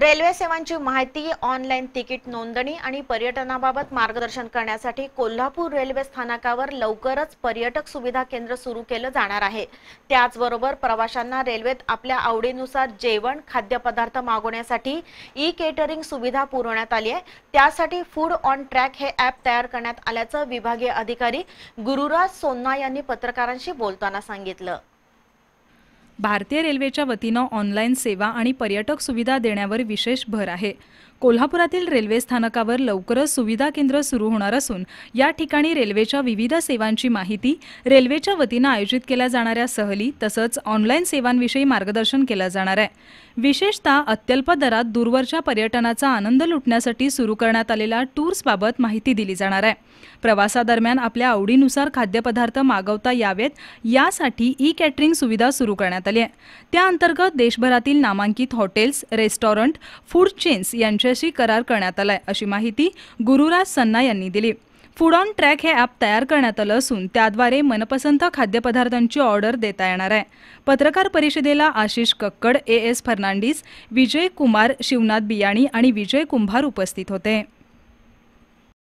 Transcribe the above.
railway सेवांची माहिती online ticket नोंदणी आणि पर्यटनाबाबत मार्गदर्शन करण्यासाठी कोल्हापूर रेल्वे स्थानकावर लवकरच पर्यटक सुविधा केंद्र सुरू केलं जाणार आहे त्याचबरोबर प्रवाशांना रेल्वेत आपल्या आवडीनुसार जेवण खाद्यपदार्थ मागवण्यासाठी ई केटरिंग सुविधा पुरवण्यात आली आहे त्यासाठी फूड ऑन ट्रॅक हे ॲप तयार करण्यात आल्याचं विभागीय अधिकारी गुरुराज सोन्ना यांनी पत्रकारांशी बोलताना सांगितलं भारतीय रेल्वेच्या वतीनं ऑनलाईन सेवा आणि पर्यटक सुविधा देण्यावर विशेष भर आहे कोल्हापुरातील रेल्वे स्थानकावर लवकरच सुविधा केंद्र सुरू होणार असून या ठिकाणी रेल्वेच्या विविध सेवांची माहिती रेल्वेच्या वतीनं आयोजित केल्या जाणाऱ्या सहली तसंच ऑनलाईन सेवांविषयी मार्गदर्शन केलं जाणार आहे विशेषतः अत्यल्प दरात दूरवरच्या पर्यटनाचा आनंद लुटण्यासाठी सुरू करण्यात आलेल्या टूर्सबाबत माहिती दिली जाणार आहे प्रवासादरम्यान आपल्या आवडीनुसार खाद्यपदार्थ मागवता यावेत यासाठी ई कॅटरिंग सुविधा सुरू करण्यात करण्यात आली आहे त्याअंतर्गत देशभरातील नामांकित हॉटेल्स रेस्टॉरंट फूड चेन्स यांच्याशी करार करण्यात आला अशी माहिती गुरुराज सन्ना यांनी दिली फूड ऑन ट्रॅक हे ॲप तयार करण्यात आलं असून त्याद्वारे मनपसंत खाद्यपदार्थांची ऑर्डर देता येणार आहे पत्रकार परिषदेला Ashish Kakkad A S Fernandes Vijay Kumar Shivnath Biyani आणि विजय कुंभार उपस्थित होते